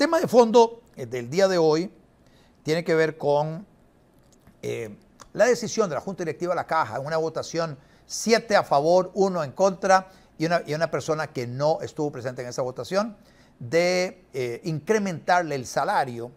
tema de fondo eh, del día de hoy tiene que ver con eh, la decisión de la Junta Directiva de la Caja en una votación siete a favor, uno en contra y una, persona que no estuvo presente en esa votación de eh, incrementarle el salario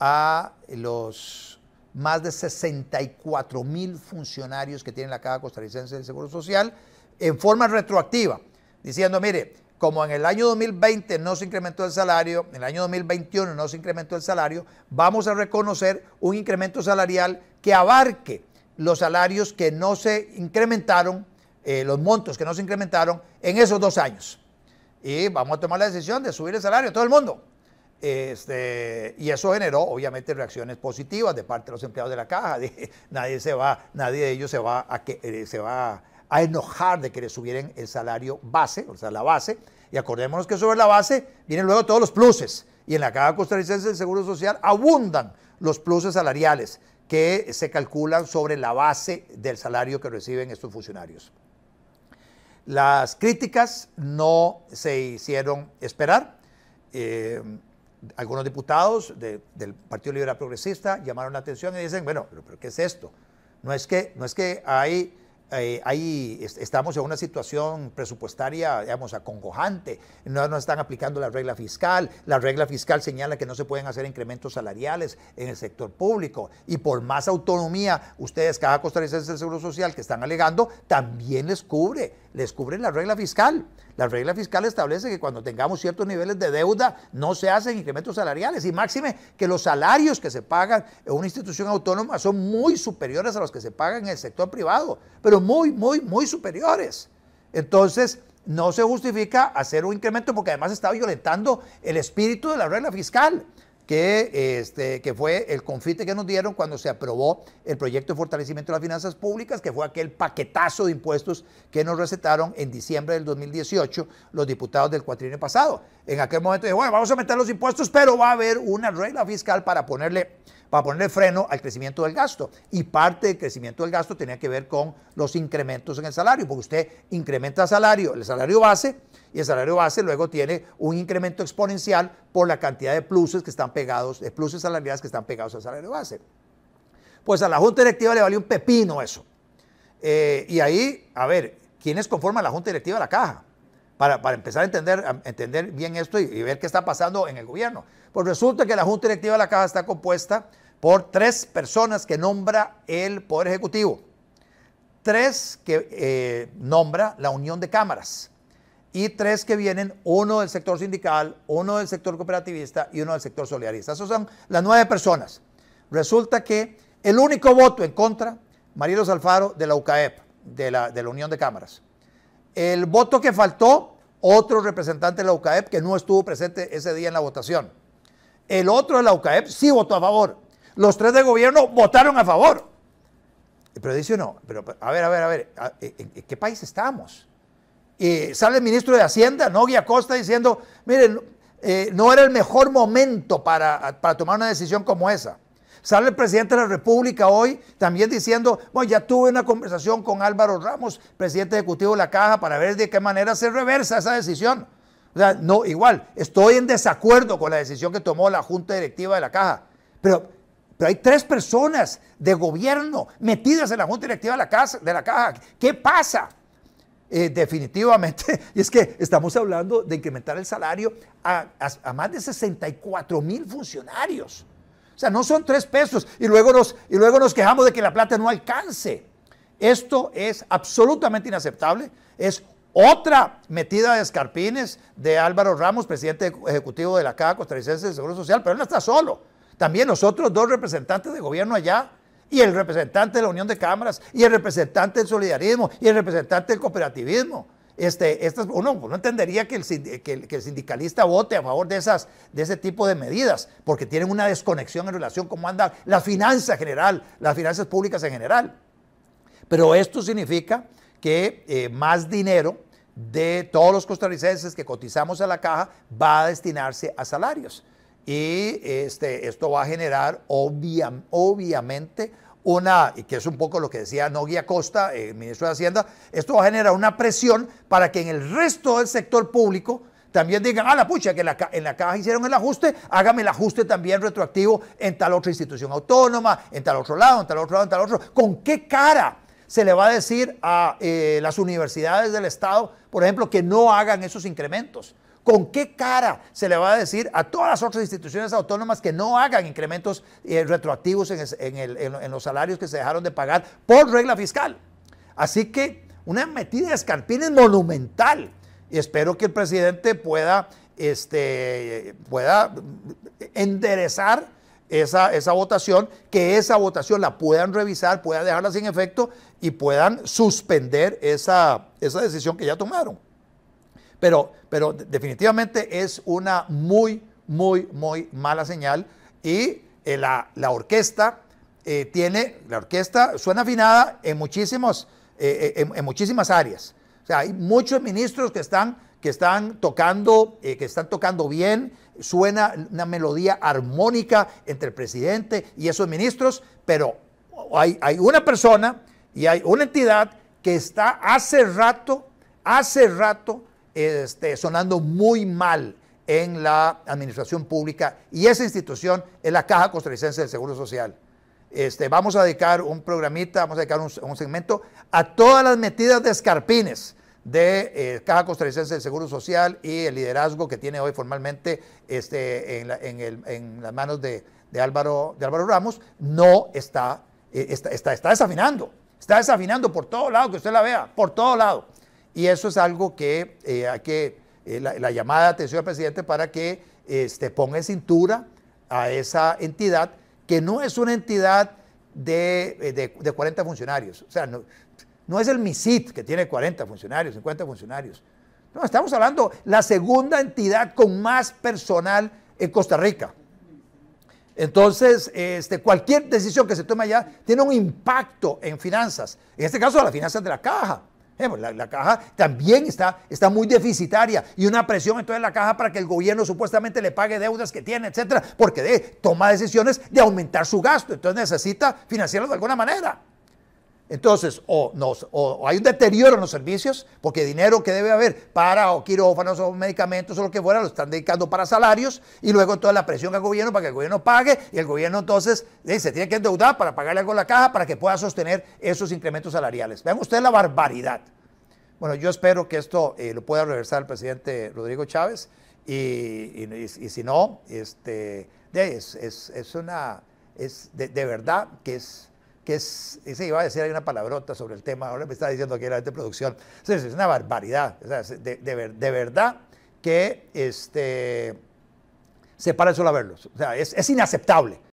a los más de 64 mil funcionarios que tiene la Caja Costarricense del Seguro Social en forma retroactiva, diciendo, mire, como en el año 2020 no se incrementó el salario, en el año 2021 no se incrementó el salario, vamos a reconocer un incremento salarial que abarque los salarios que no se incrementaron, eh, los montos que no se incrementaron en esos dos años. Y vamos a tomar la decisión de subir el salario a todo el mundo. Este, y eso generó, obviamente, reacciones positivas de parte de los empleados de la caja. nadie, se va, nadie de ellos se va a, que, eh, se va a enojar de que le subieran el salario base, o sea, la base, y acordémonos que sobre la base vienen luego todos los pluses. Y en la Caja Costarricense del Seguro Social abundan los pluses salariales que se calculan sobre la base del salario que reciben estos funcionarios. Las críticas no se hicieron esperar. Eh, algunos diputados del Partido Liberal Progresista llamaron la atención y dicen, bueno, pero, ¿qué es esto? No es que, no es que hay eh, ahí estamos en una situación presupuestaria, digamos, acongojante, no nos están aplicando la regla fiscal, la regla fiscal señala que no se pueden hacer incrementos salariales en el sector público y por más autonomía ustedes, cada costarricense del Seguro Social que están alegando, también les cubre les cubre la regla fiscal. La regla fiscal establece que cuando tengamos ciertos niveles de deuda no se hacen incrementos salariales y máxime que los salarios que se pagan en una institución autónoma son muy superiores a los que se pagan en el sector privado, pero muy, muy, muy superiores. Entonces, no se justifica hacer un incremento porque además está violentando el espíritu de la regla fiscal que, este, que fue el confite que nos dieron cuando se aprobó el proyecto de fortalecimiento de las finanzas públicas, que fue aquel paquetazo de impuestos que nos recetaron en diciembre del 2018 los diputados del cuatrienio pasado. En aquel momento dije, bueno, vamos a meter los impuestos, pero va a haber una regla fiscal para ponerle para ponerle freno al crecimiento del gasto. Y parte del crecimiento del gasto tenía que ver con los incrementos en el salario, porque usted incrementa el salario, el salario base, y el salario base luego tiene un incremento exponencial por la cantidad de pluses que están pegados, de pluses salariales que están pegados al salario base. Pues a la Junta Directiva le valió un pepino eso. Eh, y ahí, a ver, ¿quiénes conforman la Junta Directiva de la Caja? Para, empezar a entender, entender bien esto y, ver qué está pasando en el gobierno. Pues resulta que la Junta Directiva de la Caja está compuesta por tres personas que nombra el Poder Ejecutivo, tres que eh, nombra la Unión de Cámaras y tres que vienen, uno del sector sindical, uno del sector cooperativista y uno del sector solidarista. Esas son las nueve personas. Resulta que el único voto en contra, Marielos Alfaro de la UCAEP, de la Unión de Cámaras. El voto que faltó, otro representante de la UCAEP que no estuvo presente ese día en la votación. El otro de la UCAEP sí votó a favor los tres de gobierno votaron a favor. Pero dice no, pero a ver, a ver, a ver, eh, ¿en qué país estamos? Y sale el ministro de Hacienda, Nogui Acosta, diciendo, miren, eh, no era el mejor momento para, para tomar una decisión como esa. Sale el presidente de la República hoy también diciendo, bueno, ya tuve una conversación con Álvaro Ramos, presidente ejecutivo de la Caja, para ver de qué manera se reversa esa decisión. O sea, no, igual, estoy en desacuerdo con la decisión que tomó la Junta Directiva de la Caja, pero pero hay tres personas de gobierno metidas en la Junta Directiva de la, casa, de la Caja. ¿Qué pasa? Eh, definitivamente, y es que estamos hablando de incrementar el salario a, más de 64 mil funcionarios. O sea, no son tres pesos y luego, nos, y luego nos quejamos de que la plata no alcance. Esto es absolutamente inaceptable. Es otra metida de escarpines de Álvaro Ramos, presidente ejecutivo de la Caja Costarricense de Seguro Social, pero él no está solo. También nosotros dos representantes de gobierno allá, y el representante de la Unión de Cámaras, y el representante del solidarismo, y el representante del cooperativismo. Este, uno, no entendería que el, sindicalista vote a favor de, esas, de ese tipo de medidas, porque tienen una desconexión en relación con cómo anda la finanza general, las finanzas públicas en general. Pero esto significa que eh, más dinero de todos los costarricenses que cotizamos a la caja va a destinarse a salarios y este, esto va a generar obviamente una, y que es un poco lo que decía Nogui Costa, el eh, ministro de Hacienda, esto va a generar una presión para que en el resto del sector público también digan, ah, la pucha, que en la, caja hicieron el ajuste, hágame el ajuste también retroactivo en tal otra institución autónoma, en tal otro lado, en tal otro lado, en tal otro. ¿Con qué cara? se le va a decir a eh, las universidades del Estado, por ejemplo, que no hagan esos incrementos. ¿Con qué cara se le va a decir a todas las otras instituciones autónomas que no hagan incrementos eh, retroactivos en, los salarios que se dejaron de pagar por regla fiscal? Así que una metida de escarpines monumental. Y espero que el presidente pueda, este, pueda enderezar esa, votación, que esa votación la puedan revisar, puedan dejarla sin efecto y puedan suspender esa decisión que ya tomaron. Pero, definitivamente es una muy, muy, muy mala señal. Y eh, la, orquesta eh, tiene, la orquesta suena afinada en, muchísimos, eh, muchísimas áreas. O sea, hay muchos ministros que están, que están tocando, que están tocando bien, suena una melodía armónica entre el presidente y esos ministros, pero hay, hay una persona y hay una entidad que está hace rato, hace rato este, sonando muy mal en la administración pública y esa institución es la Caja Costarricense del Seguro Social. Este, vamos a dedicar un programita, vamos a dedicar un, segmento a todas las metidas de escarpines de eh, Caja Costarricense del Seguro Social y el liderazgo que tiene hoy formalmente este, en, las manos de, Álvaro, Ramos, no eh, está, está, está, desafinando. Está desafinando por todo lado, que usted la vea, por todo lado. Y eso es algo que eh, hay que, eh, la, llamada de atención al presidente para que este, ponga cintura a esa entidad, que no es una entidad de, 40 eh, funcionarios. O sea, no, es el MISIT que tiene 40 funcionarios, 50 funcionarios. No, estamos hablando la segunda entidad con más personal en Costa Rica. Entonces, este, cualquier decisión que se tome allá tiene un impacto en finanzas, en este caso las finanzas de la caja. La, caja también está, está muy deficitaria y una presión entonces la caja para que el gobierno supuestamente le pague deudas que tiene, etcétera, porque toma decisiones de aumentar su gasto, entonces necesita financiarlo de alguna manera. Entonces, o, nos, o, hay un deterioro en los servicios, porque dinero que debe haber para quirófanos o medicamentos o lo que fuera, lo están dedicando para salarios, y luego toda la presión al gobierno para que el gobierno pague, y el gobierno entonces eh, se tiene que endeudar para pagarle algo a la caja para que pueda sostener esos incrementos salariales. Vean ustedes la barbaridad. Bueno, yo espero que esto eh, lo pueda reversar el presidente Rodrigo Chávez, y, si no, este, es, una, es de verdad que es que se iba a decir hay una palabrota sobre el tema, ahora me está diciendo que era de producción, es una barbaridad, de, verdad que este, se para el sol a verlos, es inaceptable,